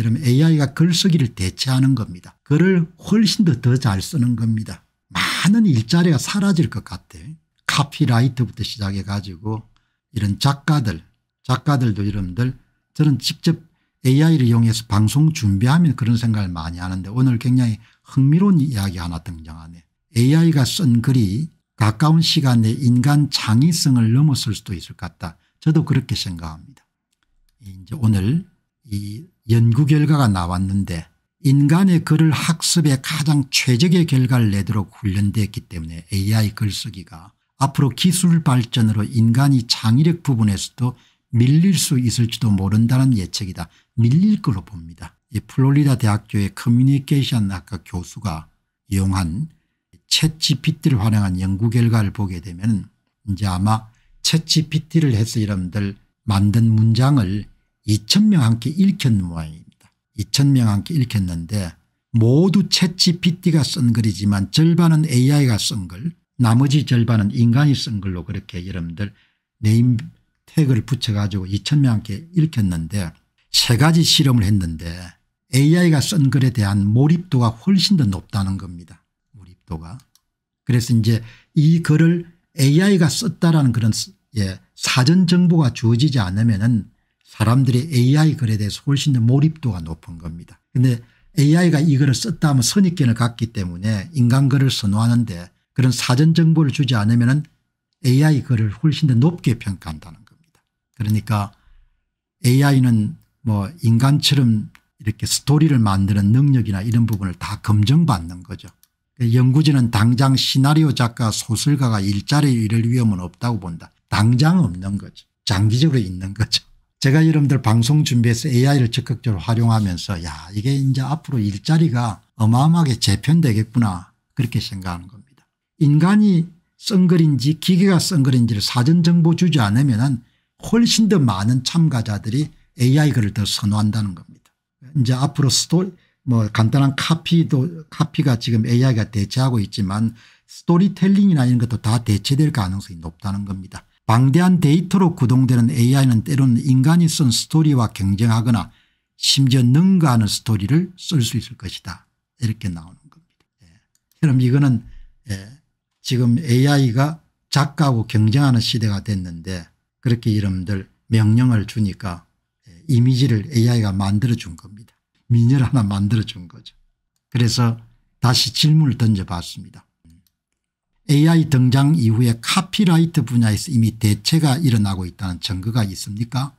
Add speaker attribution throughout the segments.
Speaker 1: 여러분 AI가 글쓰기를 대체하는 겁니다. 글을 훨씬 더 더 잘 쓰는 겁니다. 많은 일자리가 사라질 것 같아. 요카피라이터부터 시작해 가지고 이런 작가들 작가들도 여러분들 저는 직접 AI를 이용해서 방송 준비하면 그런 생각을 많이 하는데 오늘 굉장히 흥미로운 이야기 하나 등장하네. AI가 쓴 글이 가까운 시간 에 인간 창의성을 넘었을 수도 있을 것 같다. 저도 그렇게 생각합니다. 이제 오늘 이 연구 결과가 나왔는데 인간의 글을 학습에 가장 최적의 결과를 내도록 훈련됐기 때문에 AI 글쓰기가 앞으로 기술 발전으로 인간이 창의력 부분에서도 밀릴 수 있을지도 모른다는 예측이다. 밀릴 걸로 봅니다. 이 플로리다 대학교의 커뮤니케이션 학과 교수가 이용한 챗 GPT를 활용한 연구 결과를 보게 되면 이제 아마 챗 GPT를 해서 여러분들 만든 문장을 2,000명 함께 읽혔는 모양입니다. 2 0명 함께 읽혔는데 모두 챗GPT가 쓴 글이지만 절반은 AI가 쓴 글, 나머지 절반은 인간이 쓴 글로 그렇게 여러분들 네임 태그를 붙여가지고 2 0명 함께 읽혔는데 세 가지 실험을 했는데 AI가 쓴 글에 대한 몰입도가 훨씬 더 높다는 겁니다. 몰입도가. 그래서 이제 이 글을 AI가 썼다라는 그런 예, 사전 정보가 주어지지 않으면은 사람들의 AI 글에 대해서 훨씬 더 몰입도가 높은 겁니다. 근데 AI가 이 글을 썼다 하면 선입견을 갖기 때문에 인간 글을 선호하는데 그런 사전 정보를 주지 않으면 AI 글을 훨씬 더 높게 평가한다는 겁니다. 그러니까 AI는 뭐 인간처럼 이렇게 스토리를 만드는 능력이나 이런 부분을 다 검증받는 거죠. 연구진은 당장 시나리오 작가 소설가가 일자리를 잃을 위험은 없다고 본다. 당장 없는 거죠. 장기적으로 있는 거죠. 제가 여러분들 방송 준비해서 AI를 적극적으로 활용하면서 야 이게 이제 앞으로 일자리가 어마어마하게 재편되겠구나 그렇게 생각하는 겁니다. 인간이 썬글인지 기계가 썬글인지를 사전 정보 주지 않으면 훨씬 더 많은 참가자들이 AI 글을 더 선호한다는 겁니다. 이제 앞으로 스토리 뭐 간단한 카피도 카피가 지금 AI가 대체하고 있지만 스토리텔링이나 이런 것도 다 대체될 가능성이 높다는 겁니다. 방대한 데이터로 구동되는 AI는 때로는 인간이 쓴 스토리와 경쟁하거나 심지어 능가하는 스토리를 쓸 수 있을 것이다 이렇게 나오는 겁니다. 예. 그럼 이거는 예. 지금 AI가 작가하고 경쟁하는 시대가 됐는데 그렇게 이름들 명령을 주니까 예, 이미지를 AI가 만들어준 겁니다. 미녀를 하나 만들어준 거죠. 그래서 다시 질문을 던져봤습니다. AI 등장 이후에 카피라이트 분야에서 이미 대체가 일어나고 있다는 증거가 있습니까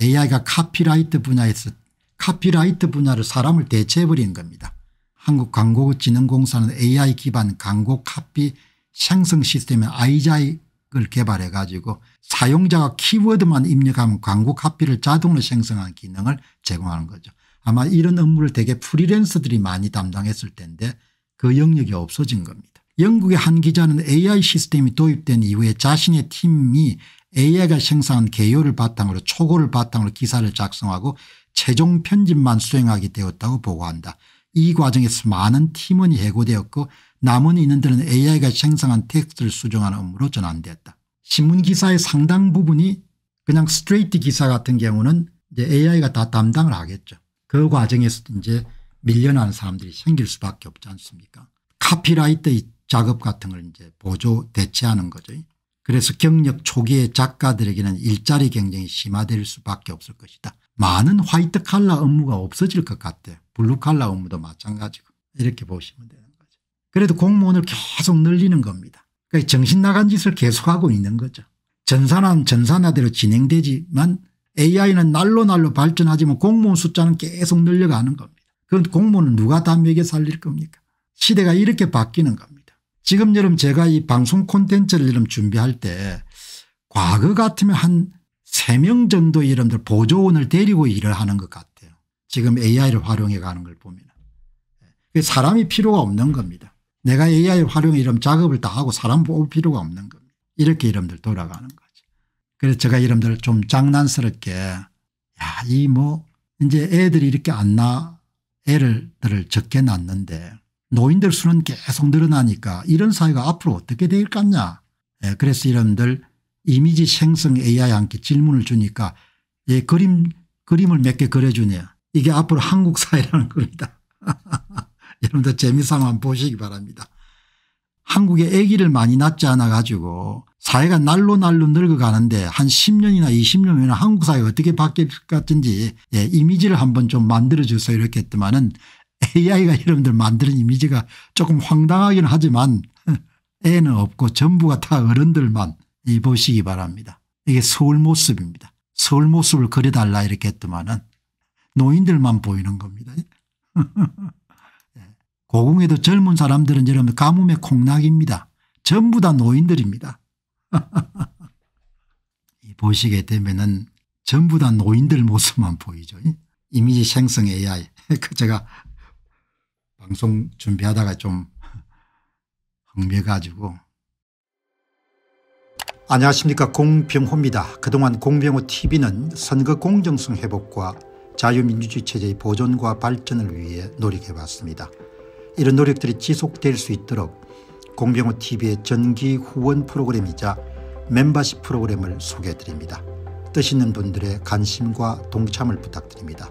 Speaker 1: AI가 카피라이트 분야에서 카피라이트 분야를 사람을 대체해버리 겁니다. 한국광고진흥공사는 AI 기반 광고 카피 생성 시스템인 아이자익을 개발해 가지고 사용자가 키워드만 입력하면 광고 카피를 자동으로 생성하는 기능을 제공하는 거죠. 아마 이런 업무를 대개 프리랜서들이 많이 담당했을 텐데 그 영역이 없어진 겁니다. 영국의 한 기자는 AI 시스템이 도입된 이후에 자신의 팀이 AI가 생산한 개요를 바탕으로 초고를 바탕으로 기사를 작성하고 최종 편집만 수행하게 되었다고 보고한다. 이 과정에서 많은 팀원이 해고되었고 남은 인원들은 AI가 생성한 텍스트를 수정하는 업무로 전환되었다. 신문기사의 상당 부분이 그냥 스트레이트 기사 같은 경우는 이제 AI가 다 담당을 하겠죠. 그 과정에서 이제 밀려나는 사람들이 생길 수밖에 없지 않습니까 카피라이트 작업 같은 걸 이제 보조 대체하는 거죠. 그래서 경력 초기의 작가들에게는 일자리 경쟁이 심화될 수밖에 없을 것이다. 많은 화이트 칼라 업무가 없어질 것 같아. 요 블루 칼라 업무도 마찬가지고 이렇게 보시면 되는 거죠. 그래도 공무원을 계속 늘리는 겁니다. 그러니까 정신 나간 짓을 계속하고 있는 거죠. 전산화는 전산화대로 진행되지만 AI는 날로 날로 발전하지만 공무원 숫자는 계속 늘려가는 겁니다. 그럼 공무원은 누가 다 먹여 살릴 겁니까? 시대가 이렇게 바뀌는 겁니다. 지금 여름 제가 이 방송 콘텐츠를 이름 준비할 때 과거 같으면 한 3명 정도 이름들 보조원을 데리고 일을 하는 것 같아요. 지금 AI를 활용해 가는 걸 보면. 예. 사람이 필요가 없는 겁니다. 내가 AI 활용해 이름 작업을 다 하고 사람 뽑을 필요가 없는 겁니다. 이렇게 이름들 돌아가는 거죠. 그래서 제가 이름들 좀 장난스럽게 야이 뭐 이제 애들이 이렇게 안나 애를 들을 적게 낳는데 노인들 수는 계속 늘어나니까 이런 사회가 앞으로 어떻게 될 것냐 예, 그래서 여러분들 이미지 생성 AI한테 질문을 주니까 예, 그림 그림을 몇 개 그려주냐 이게 앞으로 한국 사회라는 겁니다. 여러분들 재미삼아 보시기 바랍니다. 한국에 아기를 많이 낳지 않아 가지고 사회가 날로 날로 늙어가는데 한 10년이나 20년이면 한국 사회 어떻게 바뀔 것 같은지 예, 이미지를 한번 좀 만들어줘서 이렇게 했더만은 AI가 여러분들 만드는 이미지가 조금 황당하긴 하지만 애는 없고 전부가 다 어른들만 입 보시기 바랍니다. 이게 서울 모습입니다. 서울 모습을 그려달라 이렇게 했더만은 노인들만 보이는 겁니다. 예. 고궁에도 젊은 사람들은 여러분 가뭄의 콩나기입니다 전부 다 노인들입니다. 보시게 되면은 전부 다 노인들 모습만 보이죠. 이미지 생성 AI. 그 제가 방송 준비하다가 좀 흥미가지고 안녕하십니까 공병호입니다. 그동안 공병호 tv는 선거 공정성 회복과 자유민주주의 체제의 보존과 발전을 위해 노력해봤습니다 이런 노력들이 지속될 수 있도록 공병호 tv의 전기 후원 프로그램이자 멤버십 프로그램을 소개해드립니다. 뜻 있는 분들의 관심과 동참을 부탁드립니다.